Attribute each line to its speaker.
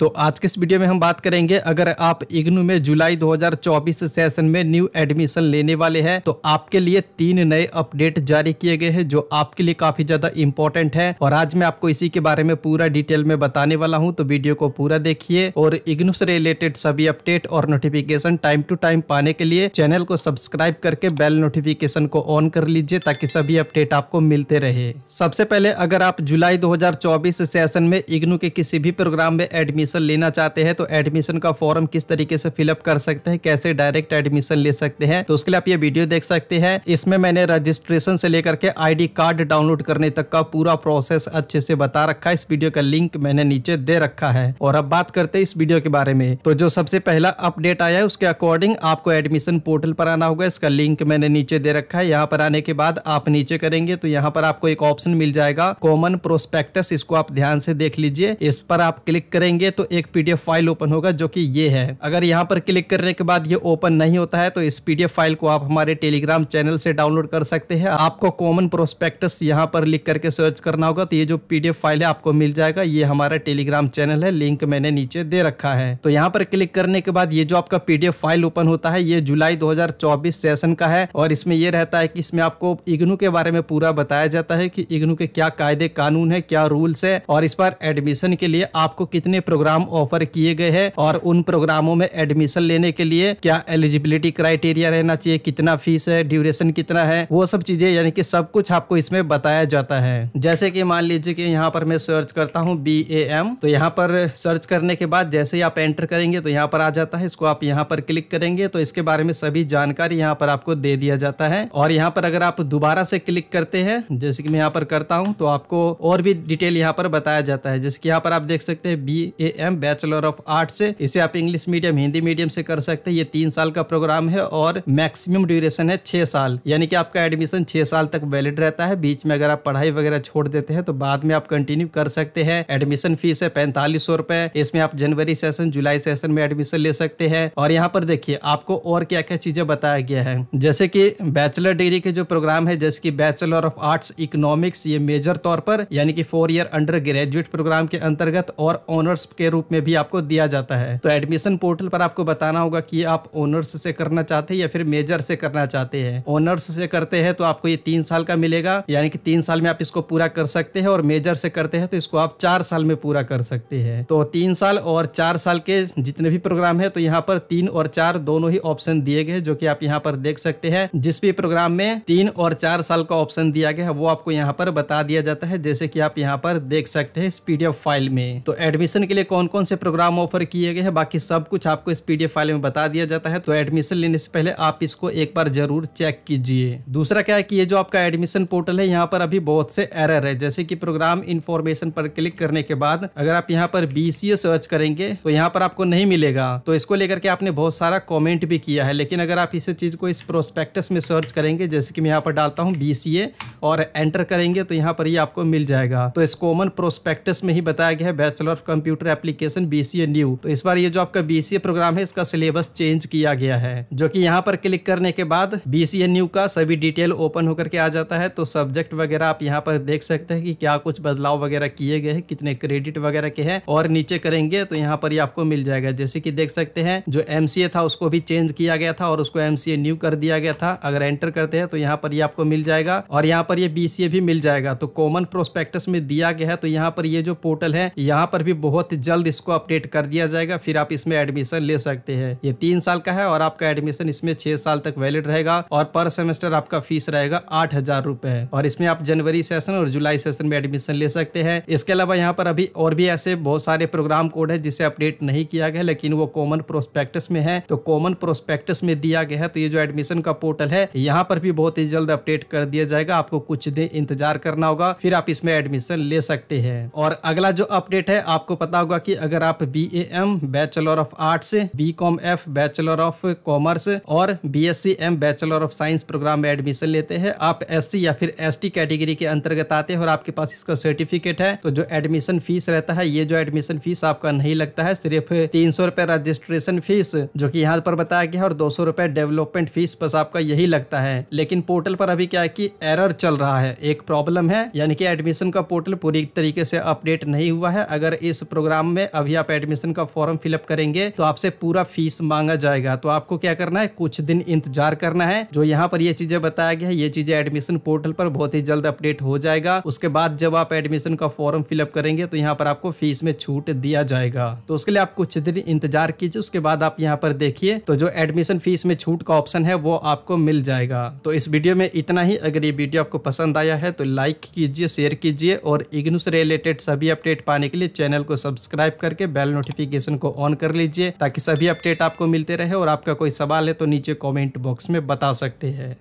Speaker 1: तो आज के इस वीडियो में हम बात करेंगे अगर आप इग्नू में जुलाई 2024 सेशन में न्यू एडमिशन लेने वाले हैं तो आपके लिए तीन नए अपडेट जारी किए गए हैं जो आपके लिए काफी ज्यादा इम्पोर्टेंट है और आज मैं आपको इसी के बारे में पूरा डिटेल में बताने वाला हूं तो वीडियो को पूरा देखिए और इग्नू से रिलेटेड सभी अपडेट और नोटिफिकेशन टाइम टू टाइम पाने के लिए चैनल को सब्सक्राइब करके बेल नोटिफिकेशन को ऑन कर लीजिए ताकि सभी अपडेट आपको मिलते रहे सबसे पहले अगर आप जुलाई दो सेशन में इग्नू के किसी भी प्रोग्राम में एडमिशन एडमिशन लेना चाहते हैं तो एडमिशन का फॉर्म किस तरीके से फिलअप कर सकते हैं कैसे डायरेक्ट एडमिशन ले सकते हैं तो उसके लिए आप ये वीडियो देख सकते हैं इसमें मैंने रजिस्ट्रेशन से लेकर के आईडी कार्ड डाउनलोड करने तक का पूरा प्रोसेस अच्छे से बता रखा है इस वीडियो का लिंक मैंने नीचे दे रखा है और अब बात करते हैं इस वीडियो के बारे में तो जो सबसे पहला अपडेट आया है उसके अकॉर्डिंग आपको एडमिशन पोर्टल पर आना होगा इसका लिंक मैंने नीचे दे रखा है यहाँ पर आने के बाद आप नीचे करेंगे तो यहाँ पर आपको एक ऑप्शन मिल जाएगा कॉमन प्रोस्पेक्टस इसको आप ध्यान से देख लीजिए इस पर आप क्लिक करेंगे तो एक पीडीएफ फाइल ओपन होगा जो कि ये है अगर यहाँ पर क्लिक करने के बाद ये ओपन नहीं होता है तो इस पीडीएफ फाइल को आप हमारे टेलीग्राम चैनल से डाउनलोड कर सकते हैं आपको कॉमन प्रोस्पेक्टस यहाँ पर लिख करके सर्च करना होगा तो ये जो पीडीएफ फाइल है आपको मिल जाएगा ये हमारा टेलीग्राम चैनल है लिंक मैंने नीचे दे रखा है तो यहाँ पर क्लिक करने के बाद ये जो आपका पीडीएफ फाइल ओपन होता है ये जुलाई 2024 सेशन का है और इसमें यह रहता है कि इसमें आपको इग्नू के बारे में पूरा बताया जाता है कि इग्नू के क्या कायदे कानून है क्या रूल्स है और इस बार एडमिशन के लिए आपको कितने प्रोग्राम प्रोग्राम ऑफर किए गए हैं और उन प्रोग्रामों में एडमिशन लेने के लिए क्या एलिजिबिलिटी क्राइटेरिया रहना चाहिए कितना फीस है ड्यूरेशन कितना है वो सब चीजें यानी कि सब कुछ आपको इसमें बताया जाता है जैसे कि मान लीजिए कि यहाँ पर मैं सर्च करता हूँ बी ए एम तो यहाँ पर सर्च करने के बाद जैसे ही आप एंटर करेंगे तो यहाँ पर आ जाता है इसको आप यहाँ पर क्लिक करेंगे तो इसके बारे में सभी जानकारी यहाँ पर आपको दे दिया जाता है और यहाँ पर अगर आप दोबारा से क्लिक करते हैं जैसे कि मैं यहाँ पर करता हूँ तो आपको और भी डिटेल यहाँ पर बताया जाता है जैसे कि यहाँ पर आप देख सकते हैं B A M bachelor of art से इसे आप इंग्लिश मीडियम हिंदी मीडियम से कर सकते हैं ये तीन साल का प्रोग्राम है और मैक्सिमम ड्यूरेशन है छह साल यानी कि आपका एडमिशन छह साल तक वैलिड रहता है बीच में अगर आप पढ़ाई वगैरह छोड़ देते हैं तो बाद में आप कंटिन्यू कर सकते हैं एडमिशन फीस है पैंतालीस इसमें आप जनवरी सेशन जुलाई सेशन में एडमिशन ले सकते हैं और यहाँ पर देखिए आपको और क्या क्या चीजें बताया गया है जैसे की बैचलर डिग्री के जो प्रोग्राम है जैसे की बैचलर ऑफ आर्ट्स इकोनॉमिक्स ये मेजर तौर पर यानी कि four year undergraduate programme के अंतर्गत और ऑनर्स के के रूप में भी आपको दिया जाता है तो एडमिशन पोर्टल पर आपको बताना होगा कि आप ओनर्स से करना चाहते हैं या फिर मेजर से करना चाहते हैं ओनर्स से करते हैं तो आपको ये तीन साल का मिलेगा यानी कि तीन साल में आप इसको पूरा कर सकते हैं और मेजर से करते हैं तो इसको आप चार साल में पूरा कर सकते हैं तो तीन साल और चार साल के जितने भी प्रोग्राम है तो यहाँ पर तीन और चार दोनों ही ऑप्शन दिए गए जो की आप यहाँ पर देख सकते हैं जिस भी प्रोग्राम में तीन और चार साल का ऑप्शन दिया गया है वो आपको यहाँ पर बता दिया जाता है जैसे कि आप यहाँ पर देख सकते हैं इस पीडीएफ फाइल में तो एडमिशन के लिए कौन कौन से प्रोग्राम ऑफर किए गए हैं बाकी सब कुछ आपको इस पी फाइल में बता दिया जाता है तो एडमिशन लेने से पहले आप इसको एक बार जरूर चेक कीजिए दूसरा क्या है कि ये जो आपका एडमिशन पोर्टल है यहाँ पर अभी बहुत से एरर है जैसे कि प्रोग्राम इन्फॉर्मेशन पर क्लिक करने के बाद अगर आप यहाँ पर बी सर्च करेंगे तो यहाँ पर आपको नहीं मिलेगा तो इसको लेकर के आपने बहुत सारा कॉमेंट भी किया है लेकिन अगर आप इस चीज़ को इस प्रोस्पेक्टस में सर्च करेंगे जैसे कि मैं यहाँ पर डालता हूँ बी और एंटर करेंगे तो यहाँ पर ही आपको मिल जाएगा तो इस कॉमन प्रोस्पेक्टस में ही बताया गया है bachelor of computer application B new तो इस बार ये जो आपका बी प्रोग्राम है इसका सिलेबस चेंज किया गया है जो की यहाँ पर क्लिक करने के बाद बी न्यू का सभी डिटेल ओपन होकर के आ जाता है तो सब्जेक्ट वगैरह आप यहाँ पर देख सकते हैं कि क्या कुछ बदलाव वगैरह किए गए हैं कितने क्रेडिट वगैरह के हैं और नीचे करेंगे तो यहाँ पर ये आपको मिल जाएगा जैसे कि देख सकते हैं जो एम था उसको भी चेंज किया गया था और उसको एम न्यू कर दिया गया था अगर एंटर करते हैं तो यहाँ पर ये आपको मिल जाएगा और यहाँ पर ये बी भी मिल जाएगा तो कॉमन प्रोस्पेक्टस में दिया गया है तो यहाँ पर ये जो पोर्टल है यहाँ पर भी बहुत जल्द इसको अपडेट कर दिया जाएगा फिर आप इसमें एडमिशन ले सकते हैं ये तीन साल का है और आपका एडमिशन इसमें छह साल तक वैलिड रहेगा और पर सेमेस्टर आपका फीस रहेगा आठ हजार और इसमें आप जनवरी सेशन और जुलाई सेशन में एडमिशन ले सकते हैं इसके अलावा यहाँ पर अभी और भी ऐसे बहुत सारे प्रोग्राम कोड है जिसे अपडेट नहीं किया गया लेकिन वो कॉमन प्रोस्पेक्टस में है तो कॉमन प्रोस्पेक्टस में दिया गया है तो ये जो एडमिशन का पोर्टल है यहाँ पर भी बहुत ही जल्द अपडेट कर दिया जाएगा आपको कुछ दिन इंतजार करना होगा फिर आप इसमें एडमिशन ले सकते हैं और अगला जो अपडेट है आपको पता होगा होगा कि अगर आप B A M bachelor of arts B com F bachelor of commerce और B S C M bachelor of science programme में एडमिशन लेते हैं आप एस या फिर एस कैटेगरी के अंतर्गत आते हैं और आपके पास इसका सर्टिफिकेट है तो जो एडमिशन फीस रहता है ये जो एडमिशन फीस आपका नहीं लगता है सिर्फ तीन सौ रुपए रजिस्ट्रेशन फीस जो की यहाँ पर बताया गया है और दो सौ रुपए डेवलपमेंट फीस बस आपका यही लगता है लेकिन पोर्टल पर अभी क्या है की एरर चल रहा है एक प्रॉब्लम है यानी कि एडमिशन का पोर्टल पूरी तरीके से अपडेट नहीं हुआ है अगर इस प्रोग्राम एग्जाम में अभी आप एडमिशन का फॉर्म फिलअप करेंगे तो आपसे पूरा फीस मांगा जाएगा तो आपको क्या करना है कुछ दिन इंतजार करना है जो यहाँ पर ये चीजें बताया गया है ये चीजें एडमिशन पोर्टल पर बहुत ही जल्द अपडेट हो जाएगा उसके बाद जब आप एडमिशन का फॉर्म फिलअप करेंगे तो यहाँ पर आपको फीस में छूट दिया जाएगा तो उसके लिए आप कुछ दिन इंतजार कीजिए उसके बाद आप यहाँ पर देखिए तो जो एडमिशन फीस में छूट का ऑप्शन है वो आपको मिल जाएगा तो इस वीडियो में इतना ही अगर ये वीडियो आपको पसंद आया है तो लाइक कीजिए शेयर कीजिए और इग्नू से रिलेटेड सभी अपडेट पाने के लिए चैनल को सब्सक्राइब सब्सक्राइब करके बेल नोटिफिकेशन को ऑन कर लीजिए ताकि सभी अपडेट आपको मिलते रहे और आपका कोई सवाल है तो नीचे कॉमेंट बॉक्स में बता सकते हैं